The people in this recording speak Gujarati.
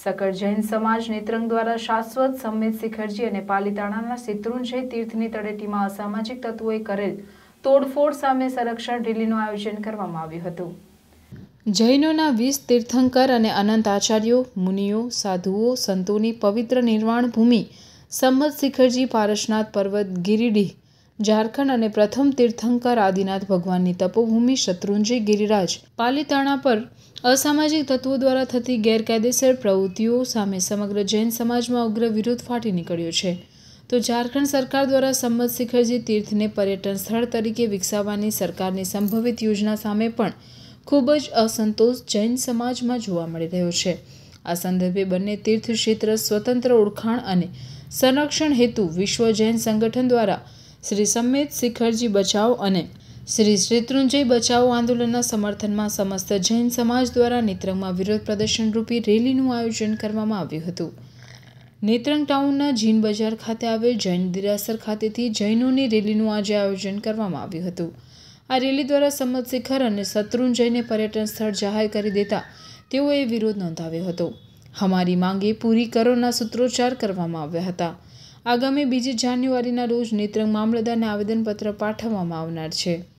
સકળ જૈન સમાજ નેત્રંગ દ્વારા શાશ્વત સંમિત શિખરજી અને પાલીતાણાના શિત્રુંજય તીર્થની તળેટીમાં અસામાજિક તત્વોએ કરેલ તોડફોડ સામે સંરક્ષણ રેલીનું આયોજન કરવામાં આવ્યું હતું જૈનોના વીસ તીર્થંકર અને અનંત આચાર્યો મુનિઓ સાધુઓ સંતોની પવિત્ર નિર્વાણ ભૂમિ સંમત શિખરજી પારસનાથ પર્વત ગિરિડીહ ઝારખંડ અને પ્રથમ તીર્થંકર આદિનાથ ભગવાનની તપોભૂમિ શત્રુંજી ગિરિરાજ પાલીતાણા પર અસામાજિક તત્વો દ્વારા થતી ગેરકાયદેસર પ્રવૃત્તિઓ સામે સમગ્ર જૈન સમાજમાં ઉગ્ર વિરોધ ફાટી નીકળ્યો છે તો ઝારખંડ સરકાર દ્વારા સંમત શિખરજી તીર્થને પર્યટન સ્થળ તરીકે વિકસાવવાની સરકારની સંભવિત યોજના સામે પણ ખૂબ જ અસંતોષ જૈન સમાજમાં જોવા મળી રહ્યો છે આ સંદર્ભે બંને તીર્થક્ષેત્ર સ્વતંત્ર ઓળખાણ અને સંરક્ષણ હેતુ વિશ્વ જૈન સંગઠન દ્વારા શ્રી સમિત શિખરજી બચાવ અને શ્રી શેત્રુંજય બચાવો આંદોલનના સમર્થનમાં સમસ્ત જૈન સમાજ દ્વારા નેત્રંગમાં વિરોધ પ્રદર્શનરૂપી રેલીનું આયોજન કરવામાં આવ્યું હતું નેત્રંગ ટાઉનના જીન બજાર ખાતે આવેલ જૈન દિરાસર ખાતેથી જૈનોની રેલીનું આજે આયોજન કરવામાં આવ્યું હતું આ રેલી દ્વારા સંમત શિખર અને શત્રુંજયને પર્યટન સ્થળ જાહેર કરી દેતા તેઓએ વિરોધ નોંધાવ્યો હતો અમારી માંગે પૂરી કરોના સૂત્રોચ્ચાર કરવામાં આવ્યા હતા આગામી બીજી જાન્યુઆરીના રોજ નેત્રંગ મામલતદારને આવેદનપત્ર પાઠવવામાં આવનાર છે